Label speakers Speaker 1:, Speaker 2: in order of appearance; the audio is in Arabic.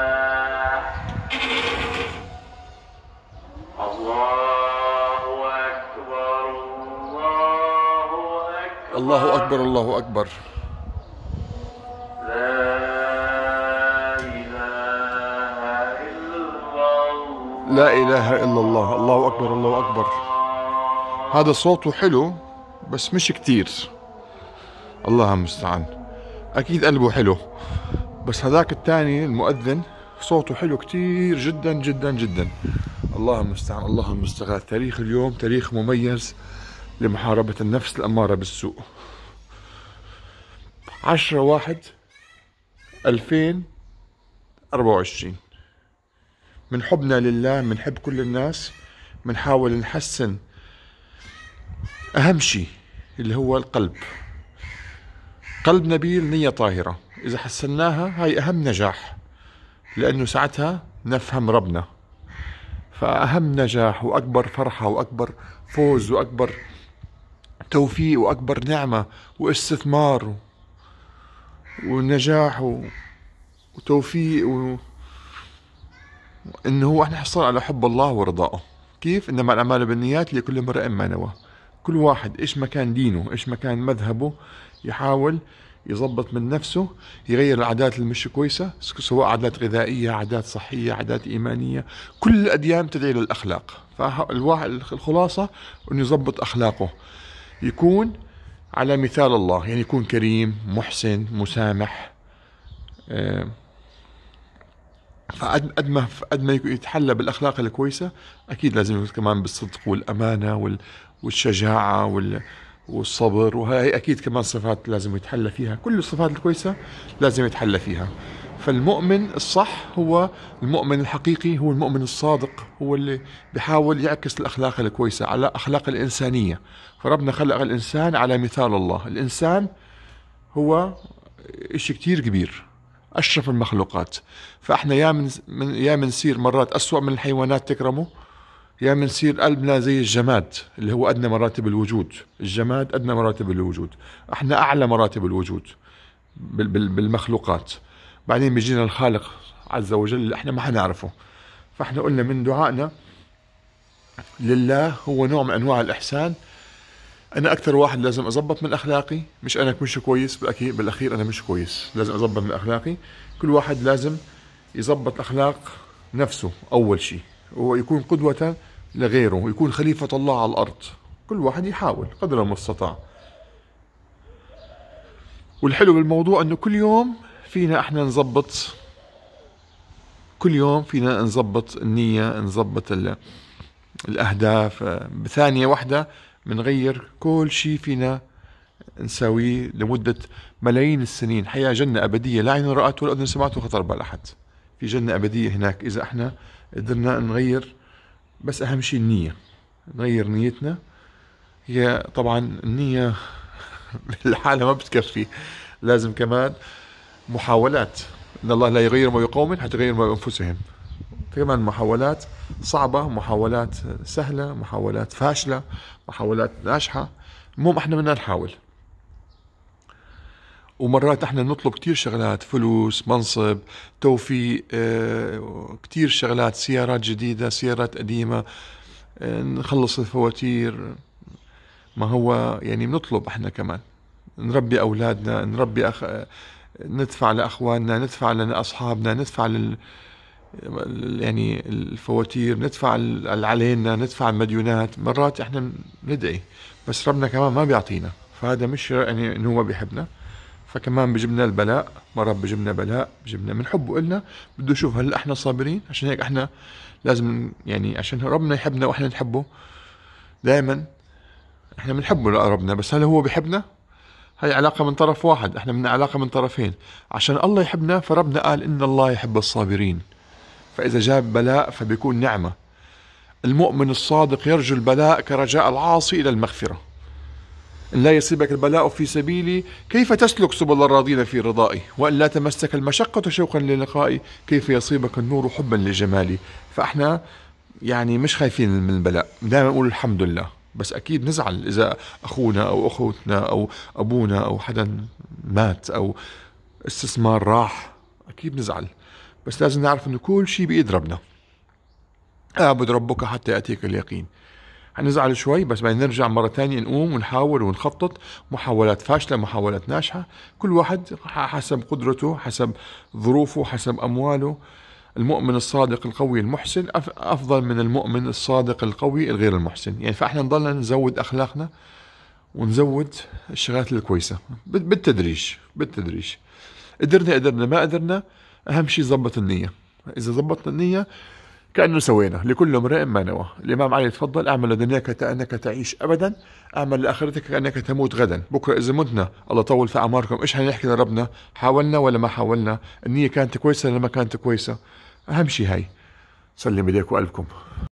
Speaker 1: الله أكبر الله أكبر لا إله إلا الله لا إله إلا الله الله أكبر الله أكبر هذا صوته حلو بس مش كتير الله المستعان أكيد قلبه حلو بس هذاك الثاني المؤذن صوته حلو كتير جدا جدا جدا الله المستعان الله المستغاث تاريخ اليوم تاريخ مميز لمحاربة النفس الأمارة بالسوء عشرة واحد ألفين أربعة وعشرين من حبنا لله منحب كل الناس منحاول نحسن أهم شيء اللي هو القلب قلب نبيل نية طاهرة إذا حسناها هاي أهم نجاح لأنه ساعتها نفهم ربنا فأهم نجاح وأكبر فرحة وأكبر فوز وأكبر توفيق وأكبر نعمة واستثمار ونجاح وتوفيق و... إنه هو إحنا حصل على حب الله ورضائه كيف؟ إنما الأعمال بالنيات لكل امرئ ما نوى كل واحد إيش مكان دينه إيش مكان مذهبه يحاول يظبط من نفسه يغير العادات اللي مش كويسة سواء عادات غذائية عادات صحية عادات إيمانية كل الأديان تدعي للأخلاق فالخلاصة أنه يظبط أخلاقه يكون على مثال الله يعني يكون كريم محسن مسامح آه، فقد ما قد ما يتحلى بالاخلاق الكويسه اكيد لازم يكون كمان بالصدق والامانه والشجاعه وال والصبر وهي اكيد كمان صفات لازم يتحلى فيها كل الصفات الكويسه لازم يتحلى فيها فالمؤمن الصح هو المؤمن الحقيقي هو المؤمن الصادق هو اللي بحاول يعكس الاخلاق الكويسه على اخلاق الانسانيه فربنا خلق الانسان على مثال الله الانسان هو شيء كثير كبير اشرف المخلوقات فاحنا يا من يا منصير مرات اسوا من الحيوانات تكرمه يا يعني بنصير قلبنا زي الجماد اللي هو ادنى مراتب الوجود الجماد ادنى مراتب الوجود احنا اعلى مراتب الوجود بالمخلوقات بعدين بيجينا الخالق عز وجل اللي احنا ما حنعرفه فاحنا قلنا من دعائنا لله هو نوع من انواع الاحسان انا اكثر واحد لازم اظبط من اخلاقي مش انا مش كويس بالاخير انا مش كويس لازم اظبط من اخلاقي كل واحد لازم يظبط اخلاق نفسه اول شيء ويكون قدوة لغيره ويكون خليفة الله على الأرض كل واحد يحاول قدر المستطاع والحلو بالموضوع أنه كل يوم فينا احنا نظبط كل يوم فينا نظبط النية نظبط الأهداف بثانية واحدة بنغير كل شيء فينا نساويه لمدة ملايين السنين حياة جنة أبدية لا عين رأت ولا أذن سمعت وخطر بال أحد في جنة أبدية هناك إذا احنا قدرنا نغير بس أهم شيء النية نغير نيتنا هي طبعا النية لحالها ما بتكفي لازم كمان محاولات إن الله لا يغير ما بقوم حتى يغير ما بأنفسهم كمان محاولات صعبة محاولات سهلة محاولات فاشلة محاولات ناجحة المهم احنا بدنا نحاول ومرات احنا نطلب كتير شغلات فلوس منصب توفيق آه، كتير شغلات سيارات جديدة سيارات قديمة آه، نخلص الفواتير ما هو يعني بنطلب احنا كمان نربي اولادنا نربي أخ... آه، ندفع لاخواننا ندفع لاصحابنا ندفع لل... يعني الفواتير ندفع علينا ندفع المديونات مرات احنا ندعي بس ربنا كمان ما بيعطينا فهذا مش يعني انه هو بيحبنا فكمان بجبنا البلاء مرات بجبنا بلاء بجبنا من حبه إلنا بده يشوف هل احنا صابرين عشان هيك احنا لازم يعني عشان ربنا يحبنا واحنا نحبه دائما احنا بنحبه لربنا بس هل هو بحبنا هي علاقة من طرف واحد احنا بدنا علاقة من طرفين عشان الله يحبنا فربنا قال إن الله يحب الصابرين فإذا جاب بلاء فبيكون نعمة المؤمن الصادق يرجو البلاء كرجاء العاصي إلى المغفرة إن لا يصيبك البلاء في سبيلي كيف تسلك سبل الراضين في رضائي وإن لا تمسك المشقة شوقا للقائي كيف يصيبك النور حبا لجمالي فإحنا يعني مش خايفين من البلاء دائما نقول الحمد لله بس أكيد نزعل إذا أخونا أو أخوتنا أو أبونا أو حدا مات أو استثمار راح أكيد نزعل بس لازم نعرف أنه كل شيء بإيد ربنا اعبد ربك حتى يأتيك اليقين حنزعل شوي بس بعدين نرجع مرة ثانية نقوم ونحاول ونخطط محاولات فاشلة محاولات ناجحة كل واحد حسب قدرته حسب ظروفه حسب أمواله المؤمن الصادق القوي المحسن أفضل من المؤمن الصادق القوي الغير المحسن يعني فإحنا نضلنا نزود أخلاقنا ونزود الشغلات الكويسة بالتدريج بالتدريج قدرنا قدرنا ما قدرنا أهم شيء ظبط النية إذا ظبطنا النية كأنه سوينا لكل امرئ ما نوى الإمام علي تفضل اعمل لدنياك كأنك تعيش أبدا اعمل لآخرتك كأنك تموت غدا بكرة إذا متنا الله طول في أعماركم إيش هنحكي لربنا حاولنا ولا ما حاولنا النية كانت كويسة ولا ما كانت كويسة أهم شيء هاي سلم إيديك وقلبكم